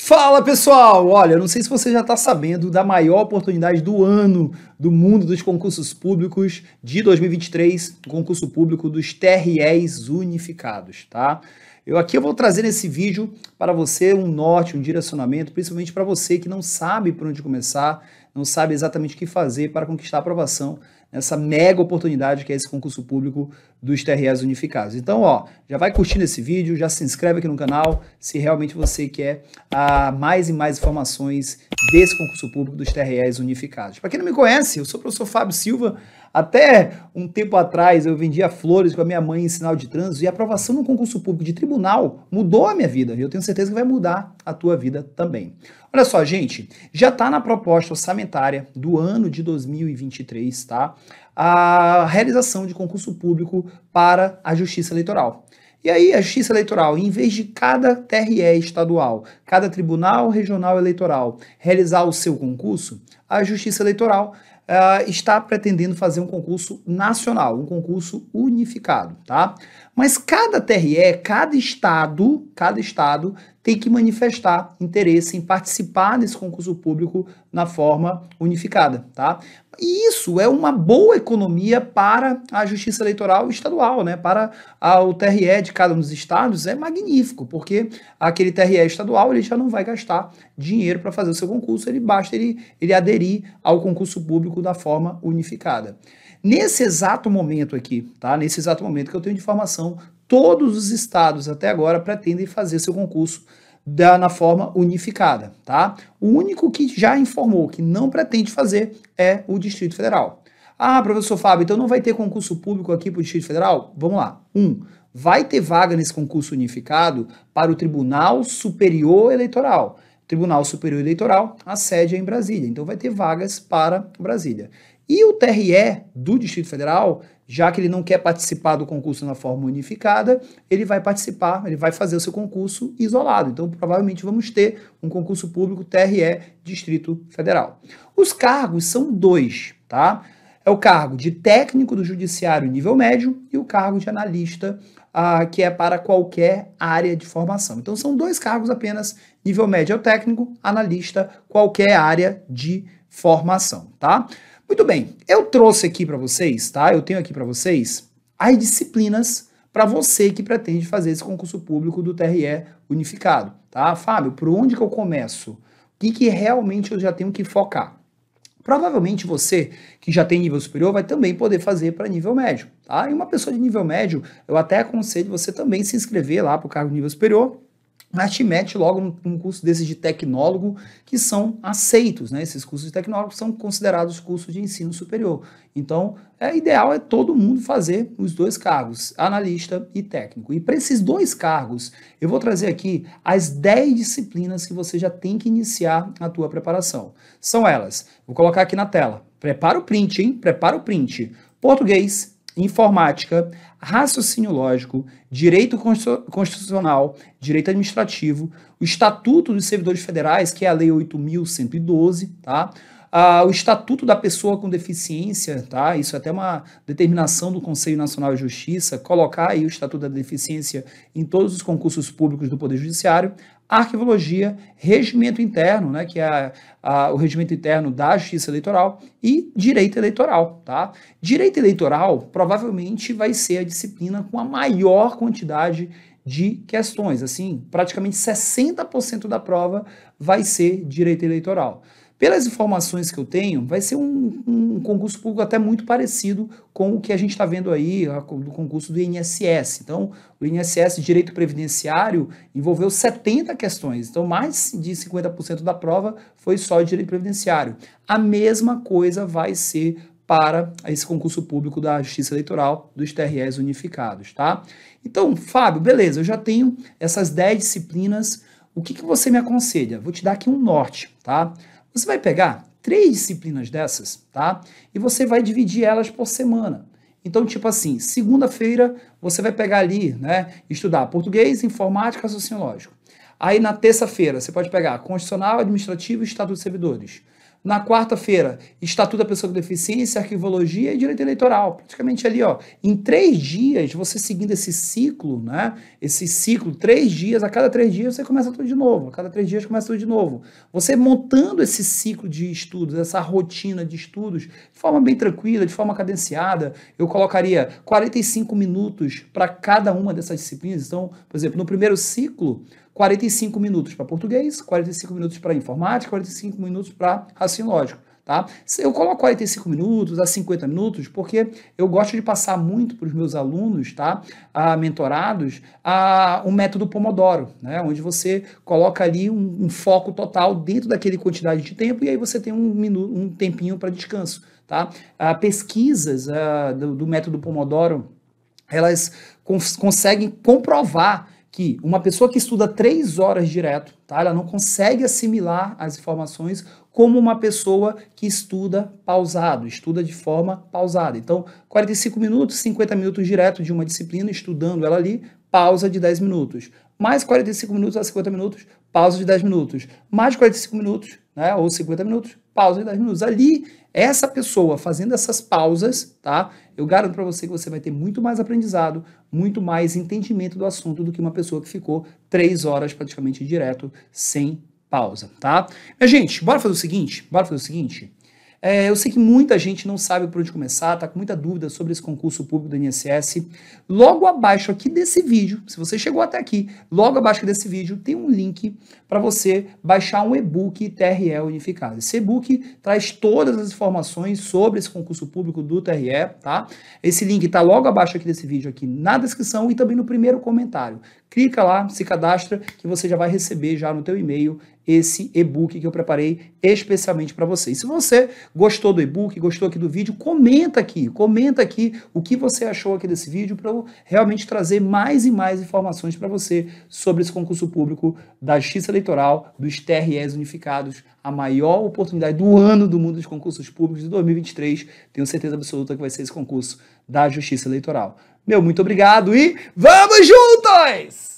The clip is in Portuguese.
Fala pessoal! Olha, não sei se você já está sabendo da maior oportunidade do ano do mundo dos concursos públicos de 2023, o concurso público dos TREs unificados, tá? Eu aqui eu vou trazer nesse vídeo para você um norte, um direcionamento, principalmente para você que não sabe por onde começar, não sabe exatamente o que fazer para conquistar a aprovação nessa mega oportunidade que é esse concurso público dos TREs unificados. Então, ó, já vai curtindo esse vídeo, já se inscreve aqui no canal, se realmente você quer ah, mais e mais informações desse concurso público dos TREs unificados. Para quem não me conhece, eu sou o professor Fábio Silva. Até um tempo atrás eu vendia flores com a minha mãe em sinal de trânsito e a aprovação no concurso público de tribunal mudou a minha vida. E eu tenho certeza que vai mudar a tua vida também. Olha só, gente, já está na proposta orçamentária do ano de 2023, tá? a realização de concurso público para a Justiça Eleitoral. E aí, a Justiça Eleitoral, em vez de cada TRE estadual, cada Tribunal Regional Eleitoral realizar o seu concurso, a Justiça Eleitoral uh, está pretendendo fazer um concurso nacional, um concurso unificado, tá? Mas cada TRE, cada estado, cada estado tem que manifestar interesse em participar desse concurso público na forma unificada, tá? E isso é uma boa economia para a Justiça Eleitoral Estadual, né? Para a, o TRE de cada um dos estados é magnífico, porque aquele TRE estadual ele já não vai gastar dinheiro para fazer o seu concurso, ele basta ele, ele aderir ao concurso público da forma unificada. Nesse exato momento aqui, tá? Nesse exato momento que eu tenho de informação todos os estados até agora pretendem fazer seu concurso da, na forma unificada, tá? O único que já informou que não pretende fazer é o Distrito Federal. Ah, professor Fábio, então não vai ter concurso público aqui para o Distrito Federal? Vamos lá. Um, vai ter vaga nesse concurso unificado para o Tribunal Superior Eleitoral. Tribunal Superior Eleitoral, a sede é em Brasília. Então vai ter vagas para Brasília. E o TRE do Distrito Federal, já que ele não quer participar do concurso na forma unificada, ele vai participar, ele vai fazer o seu concurso isolado. Então, provavelmente vamos ter um concurso público TRE Distrito Federal. Os cargos são dois, tá? é o cargo de técnico do judiciário nível médio e o cargo de analista, ah, que é para qualquer área de formação. Então são dois cargos apenas, nível médio é o técnico, analista, qualquer área de formação, tá? Muito bem, eu trouxe aqui para vocês, tá? Eu tenho aqui para vocês as disciplinas para você que pretende fazer esse concurso público do TRE unificado, tá? Fábio, por onde que eu começo? O que, que realmente eu já tenho que focar? Provavelmente você que já tem nível superior vai também poder fazer para nível médio, tá? E uma pessoa de nível médio, eu até aconselho você também se inscrever lá para o cargo de nível superior, mas te mete logo num curso desses de tecnólogo que são aceitos, né? Esses cursos de tecnólogo são considerados cursos de ensino superior. Então, é ideal é todo mundo fazer os dois cargos, analista e técnico. E para esses dois cargos, eu vou trazer aqui as 10 disciplinas que você já tem que iniciar a tua preparação. São elas. Vou colocar aqui na tela. Prepara o print, hein? Prepara o print. Português, informática, raciocínio lógico, direito constitucional, direito administrativo, o Estatuto dos Servidores Federais, que é a Lei 8.112, tá? Ah, o Estatuto da Pessoa com Deficiência, tá? Isso é até uma determinação do Conselho Nacional de Justiça, colocar aí o Estatuto da Deficiência em todos os concursos públicos do Poder Judiciário, arquivologia, regimento interno, né, que é a, o regimento interno da justiça eleitoral, e direito eleitoral. Tá? Direito eleitoral provavelmente vai ser a disciplina com a maior quantidade de questões. Assim, praticamente 60% da prova vai ser direito eleitoral. Pelas informações que eu tenho, vai ser um, um concurso público até muito parecido com o que a gente está vendo aí do concurso do INSS. Então, o INSS Direito Previdenciário envolveu 70 questões, então mais de 50% da prova foi só Direito Previdenciário. A mesma coisa vai ser para esse concurso público da Justiça Eleitoral dos TREs unificados, tá? Então, Fábio, beleza, eu já tenho essas 10 disciplinas. O que, que você me aconselha? Vou te dar aqui um norte, tá? Você vai pegar três disciplinas dessas, tá? E você vai dividir elas por semana. Então, tipo assim, segunda-feira você vai pegar ali, né, estudar português, informática, sociológico. Aí na terça-feira você pode pegar constitucional, administrativo e estatuto de servidores. Na quarta-feira, Estatuto da Pessoa com Deficiência, Arquivologia e Direito Eleitoral. Praticamente ali, ó. Em três dias, você seguindo esse ciclo, né? Esse ciclo, três dias, a cada três dias você começa tudo de novo. A cada três dias começa tudo de novo. Você montando esse ciclo de estudos, essa rotina de estudos, de forma bem tranquila, de forma cadenciada, eu colocaria 45 minutos para cada uma dessas disciplinas. Então, por exemplo, no primeiro ciclo, 45 minutos para português, 45 minutos para informática, 45 minutos para raciocínio lógico. Tá? Eu coloco 45 minutos a 50 minutos porque eu gosto de passar muito para os meus alunos, tá? A, mentorados, a, um método Pomodoro, né? Onde você coloca ali um, um foco total dentro daquele quantidade de tempo e aí você tem um, minuto, um tempinho para descanso, tá? A, ah, pesquisas ah, do, do método Pomodoro, elas cons conseguem comprovar que uma pessoa que estuda três horas direto, tá? Ela não consegue assimilar as informações como uma pessoa que estuda pausado, estuda de forma pausada. Então, 45 minutos, 50 minutos direto de uma disciplina, estudando ela ali, pausa de 10 minutos. Mais 45 minutos a 50 minutos, pausa de 10 minutos. Mais 45 minutos, né, ou 50 minutos, pausa de 10 minutos. Ali, essa pessoa fazendo essas pausas, tá? Eu garanto para você que você vai ter muito mais aprendizado, muito mais entendimento do assunto do que uma pessoa que ficou 3 horas praticamente direto sem pausa, tá? gente, bora fazer o seguinte, bora fazer o seguinte. É, eu sei que muita gente não sabe por onde começar, está com muita dúvida sobre esse concurso público do INSS. Logo abaixo aqui desse vídeo, se você chegou até aqui, logo abaixo desse vídeo tem um link para você baixar um e-book TRE unificado. Esse e-book traz todas as informações sobre esse concurso público do TRE, tá? Esse link está logo abaixo aqui desse vídeo aqui na descrição e também no primeiro comentário. Clica lá, se cadastra, que você já vai receber já no teu e-mail esse e-book que eu preparei especialmente para vocês. Se você gostou do e-book, gostou aqui do vídeo, comenta aqui, comenta aqui o que você achou aqui desse vídeo para eu realmente trazer mais e mais informações para você sobre esse concurso público da Justiça Eleitoral, dos TREs unificados, a maior oportunidade do ano do mundo dos concursos públicos de 2023. Tenho certeza absoluta que vai ser esse concurso da Justiça Eleitoral. Meu muito obrigado e vamos juntos!